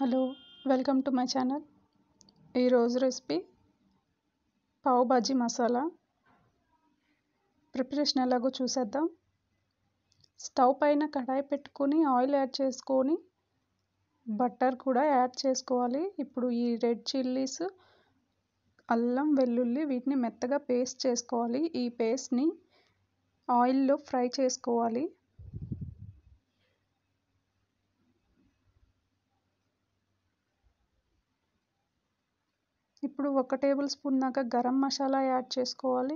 hello welcome to my channel ఈరోజు recipe pav bhaji masala preparation ఎలాగో చూసేద్దాం స్టవ్ పైన కడాయి పెట్టుకొని ఆయిల్ యాడ్ చేసుకొని బటర్ కూడా యాడ్ చేసుకోవాలి ఇప్పుడు ఈ రెడ్ చిల్లీస్ అల్లం వెల్లుల్లి వీటిని మెత్తగా పేస్ట్ చేసుకోవాలి ఈ పేస్ట్ని ఆయిల్లో ఫ్రై చేసుకోవాలి ఇప్పుడు ఒక టేబుల్ స్పూన్ దాకా గరం మసాలా యాడ్ చేసుకోవాలి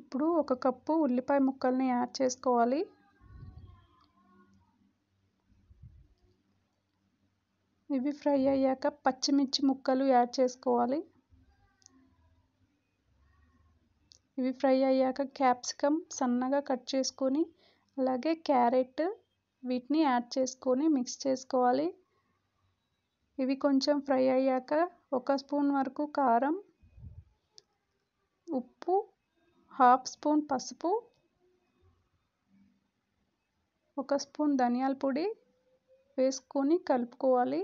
ఇప్పుడు ఒక కప్పు ఉల్లిపాయ ముక్కల్ని యాడ్ చేసుకోవాలి ఇవి ఫ్రై అయ్యాక పచ్చిమిర్చి ముక్కలు యాడ్ చేసుకోవాలి ఇవి ఫ్రై అయ్యాక క్యాప్సికమ్ సన్నగా కట్ చేసుకొని అలాగే క్యారెట్ వీటిని యాడ్ చేసుకొని మిక్స్ చేసుకోవాలి ఇవి కొంచెం ఫ్రై అయ్యాక ఒక స్పూన్ వరకు కారం ఉప్పు హాఫ్ స్పూన్ పసుపు ఒక స్పూన్ ధనియాల పొడి వేసుకొని కలుపుకోవాలి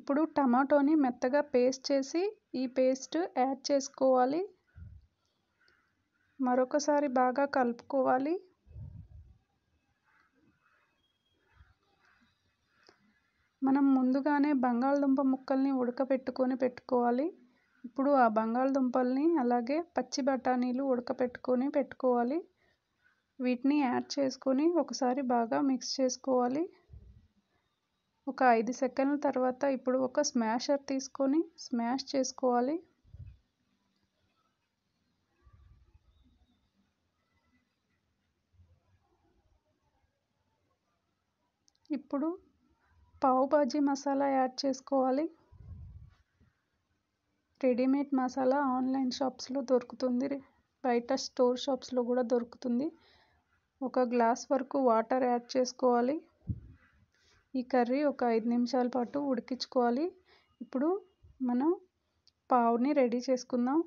ఇప్పుడు టమాటోని మెత్తగా పేస్ట్ చేసి ఈ పేస్ట్ యాడ్ చేసుకోవాలి మరొకసారి బాగా కలుపుకోవాలి మనం ముందుగానే బంగాళదుంప ముక్కల్ని ఉడకబెట్టుకొని పెట్టుకోవాలి ఇప్పుడు ఆ బంగాళదుంపల్ని అలాగే పచ్చి బఠానీలు ఉడకబెట్టుకొని పెట్టుకోవాలి వీటిని యాడ్ చేసుకొని ఒకసారి బాగా మిక్స్ చేసుకోవాలి ఒక ఐదు సెకండ్ల తర్వాత ఇప్పుడు ఒక స్మాషర్ తీసుకొని స్మాష్ చేసుకోవాలి ఇప్పుడు పావు బాజీ మసాలా యాడ్ చేసుకోవాలి రెడీమేడ్ మసాలా ఆన్లైన్ షాప్స్లో దొరుకుతుంది బయట స్టోర్ షాప్స్లో కూడా దొరుకుతుంది ఒక గ్లాస్ వరకు వాటర్ యాడ్ చేసుకోవాలి ఈ కర్రీ ఒక ఐదు నిమిషాల పాటు ఉడికించుకోవాలి ఇప్పుడు మనం పావుని రెడీ చేసుకుందాం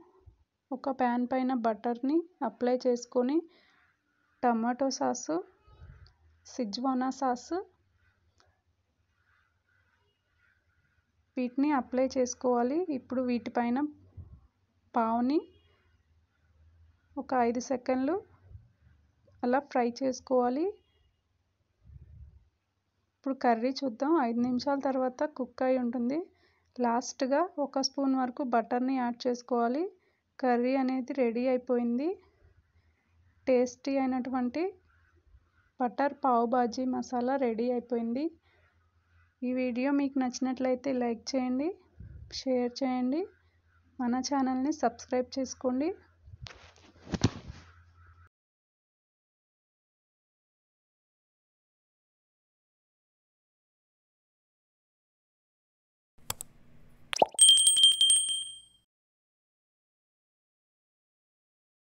ఒక ప్యాన్ పైన బటర్ని అప్లై చేసుకొని టమాటో సాసు సిజ్వానా సాసు వీటిని అప్లై చేసుకోవాలి ఇప్పుడు వీటిపైన పావుని ఒక ఐదు సెకండ్లు అలా ఫ్రై చేసుకోవాలి ఇప్పుడు కర్రీ చూద్దాం ఐదు నిమిషాల తర్వాత కుక్ అయి ఉంటుంది లాస్ట్గా ఒక స్పూన్ వరకు బటర్ని యాడ్ చేసుకోవాలి కర్రీ అనేది రెడీ అయిపోయింది టేస్టీ అయినటువంటి బటర్ బాజీ మసాలా రెడీ అయిపోయింది ఈ వీడియో మీకు నచ్చినట్లయితే లైక్ చేయండి షేర్ చేయండి మన ఛానల్ని సబ్స్క్రైబ్ చేసుకోండి